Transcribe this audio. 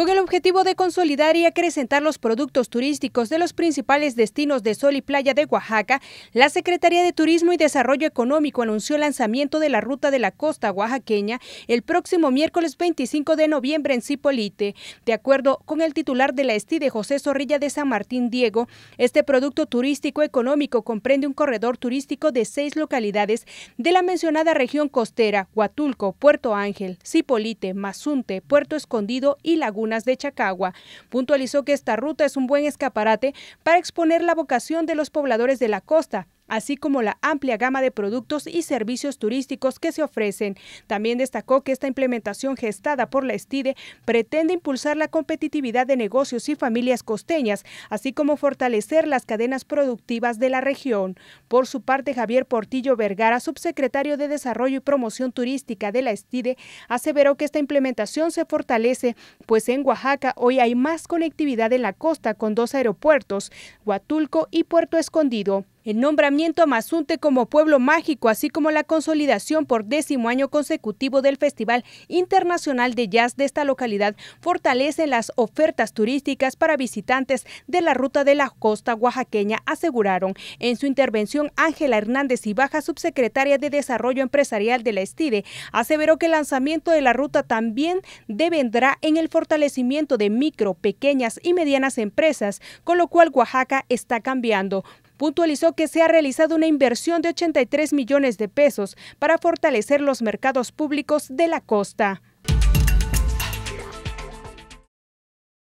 con el objetivo de consolidar y acrecentar los productos turísticos de los principales destinos de sol y playa de Oaxaca, la Secretaría de Turismo y Desarrollo Económico anunció el lanzamiento de la Ruta de la Costa Oaxaqueña el próximo miércoles 25 de noviembre en Cipolite. De acuerdo con el titular de la de José Zorrilla de San Martín Diego, este producto turístico económico comprende un corredor turístico de seis localidades de la mencionada región costera, Huatulco, Puerto Ángel, Cipolite, Mazunte, Puerto Escondido y Laguna de Chacagua. Puntualizó que esta ruta es un buen escaparate para exponer la vocación de los pobladores de la costa así como la amplia gama de productos y servicios turísticos que se ofrecen. También destacó que esta implementación gestada por la Estide pretende impulsar la competitividad de negocios y familias costeñas, así como fortalecer las cadenas productivas de la región. Por su parte, Javier Portillo Vergara, subsecretario de Desarrollo y Promoción Turística de la Estide, aseveró que esta implementación se fortalece, pues en Oaxaca hoy hay más conectividad en la costa con dos aeropuertos, Huatulco y Puerto Escondido. El nombramiento a Mazunte como pueblo mágico, así como la consolidación por décimo año consecutivo del Festival Internacional de Jazz de esta localidad, fortalece las ofertas turísticas para visitantes de la ruta de la costa oaxaqueña, aseguraron. En su intervención, Ángela Hernández y Baja, subsecretaria de Desarrollo Empresarial de la Estide, aseveró que el lanzamiento de la ruta también devendrá en el fortalecimiento de micro, pequeñas y medianas empresas, con lo cual Oaxaca está cambiando Puntualizó que se ha realizado una inversión de 83 millones de pesos para fortalecer los mercados públicos de la costa.